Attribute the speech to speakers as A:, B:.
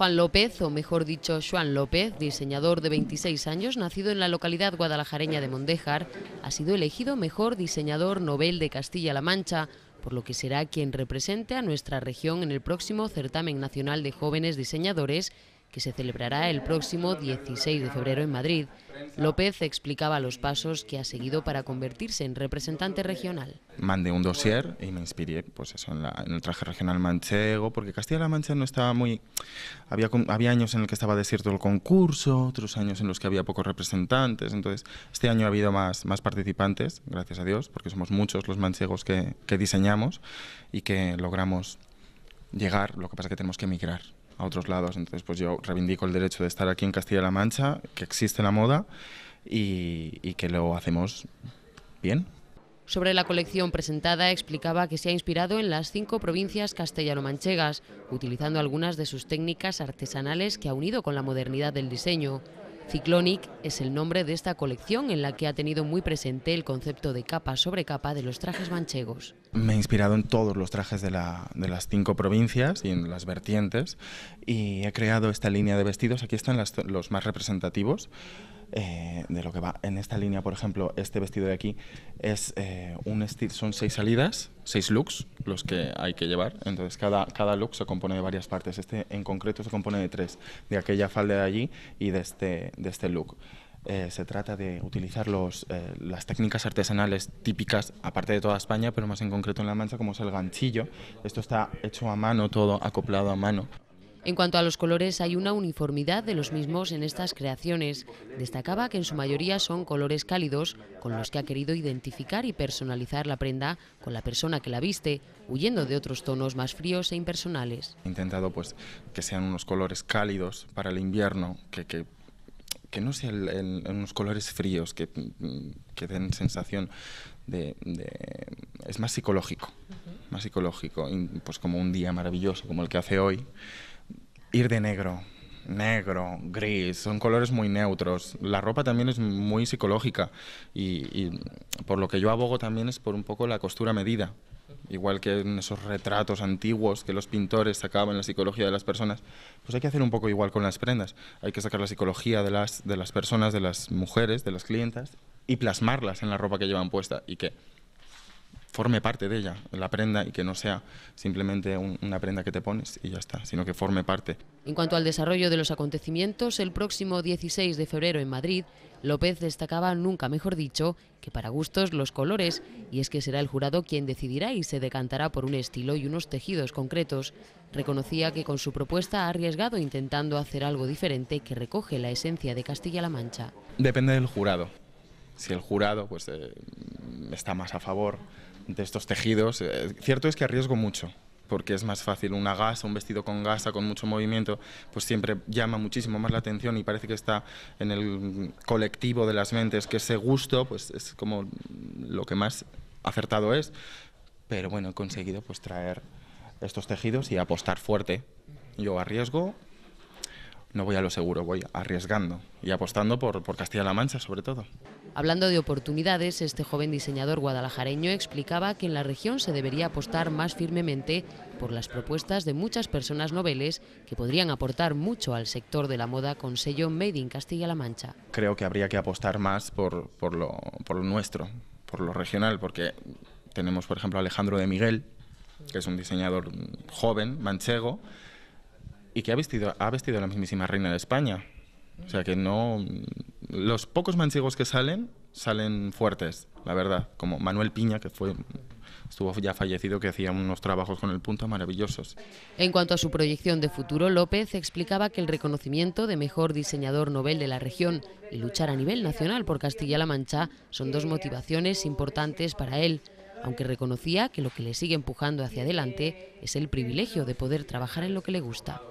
A: Juan López, o mejor dicho, Juan López, diseñador de 26 años, nacido en la localidad guadalajareña de Mondéjar, ha sido elegido mejor diseñador Nobel de Castilla-La Mancha, por lo que será quien represente a nuestra región en el próximo certamen nacional de jóvenes diseñadores que se celebrará el próximo 16 de febrero en Madrid. López explicaba los pasos que ha seguido para convertirse en representante regional.
B: Mandé un dossier y me inspiré pues en, el traje regional manchego, porque Castilla-La Mancha no estaba muy... Había, había años en los que estaba desierto el concurso, otros años en los que había pocos representantes, entonces este año ha habido más, más participantes, gracias a Dios, porque somos muchos los manchegos que, que diseñamos y que logramos llegar, lo que pasa es que tenemos que emigrar a otros lados. Entonces, pues yo reivindico el derecho de estar aquí en Castilla-La Mancha, que existe la moda y, y que lo hacemos bien.
A: Sobre la colección presentada explicaba que se ha inspirado en las cinco provincias castellano-manchegas, utilizando algunas de sus técnicas artesanales que ha unido con la modernidad del diseño. Ciclónic es el nombre de esta colección en la que ha tenido muy presente el concepto de capa sobre capa de los trajes manchegos.
B: Me he inspirado en todos los trajes de, las cinco provincias y en las vertientes y he creado esta línea de vestidos. Aquí están los más representativos. Eh, de lo que va. En esta línea, por ejemplo, este vestido de aquí es eh, un estilo, son seis salidas, seis looks los que hay que llevar. Entonces cada, cada look se compone de varias partes. Este en concreto se compone de tres, de aquella falda de allí y de este, de este look. Eh, se trata de utilizar los, las técnicas artesanales típicas, aparte de toda España, pero más en concreto en La Mancha, como es el ganchillo. Esto está hecho a mano, todo acoplado a mano.
A: En cuanto a los colores, hay una uniformidad de los mismos en estas creaciones. Destacaba que en su mayoría son colores cálidos, con los que ha querido identificar y personalizar la prenda con la persona que la viste, huyendo de otros tonos más fríos e impersonales.
B: He intentado pues, que sean unos colores cálidos para el invierno, que, que no sean unos colores fríos que, que den sensación de, es más psicológico más psicológico pues como un día maravilloso como el que hace hoy ir de negro. Negro, gris, son colores muy neutros. La ropa también es muy psicológica y, por lo que yo abogo también es por un poco la costura medida. Igual que en esos retratos antiguos que los pintores sacaban la psicología de las personas, pues hay que hacer un poco igual con las prendas. Hay que sacar la psicología de las, de las personas, de las mujeres, de las clientas y plasmarlas en la ropa que llevan puesta y que forme parte de ella la prenda y que no sea simplemente una prenda que te pones y ya está, sino que forme parte.
A: En cuanto al desarrollo de los acontecimientos, el próximo 16 de febrero en Madrid, López destacaba, nunca mejor dicho, que para gustos los colores, y es que será el jurado quien decidirá y se decantará por un estilo y unos tejidos concretos. Reconocía que con su propuesta ha arriesgado intentando hacer algo diferente que recoge la esencia de Castilla-La Mancha.
B: Depende del jurado. Si el jurado pues, eh, está más a favor de estos tejidos. Eh, cierto es que arriesgo mucho, porque es más fácil una gasa, un vestido con gasa, con mucho movimiento, pues siempre llama muchísimo más la atención y parece que está en el colectivo de las mentes, que ese gusto pues es como lo que más acertado es. Pero bueno, he conseguido pues traer estos tejidos y apostar fuerte. Yo arriesgo no voy a lo seguro, voy arriesgando y apostando por, Castilla-La Mancha sobre todo.
A: Hablando de oportunidades, este joven diseñador guadalajareño explicaba que en la región se debería apostar más firmemente por las propuestas de muchas personas noveles que podrían aportar mucho al sector de la moda con sello Made in Castilla-La Mancha.
B: Creo que habría que apostar más por, por, lo, nuestro, por lo regional, porque tenemos, por ejemplo, Alejandro de Miguel, que es un diseñador joven, manchego, y que ha vestido, ha vestido la mismísima reina de España. O sea que no. Los pocos manchegos que salen, salen fuertes, la verdad. Como Manuel Piña, que fue. Estuvo ya fallecido, que hacía unos trabajos con el punto maravillosos.
A: En cuanto a su proyección de futuro, López explicaba que el reconocimiento de mejor diseñador Nobel de la región y luchar a nivel nacional por Castilla-La Mancha son dos motivaciones importantes para él aunque reconocía que lo que le sigue empujando hacia adelante es el privilegio de poder trabajar en lo que le gusta.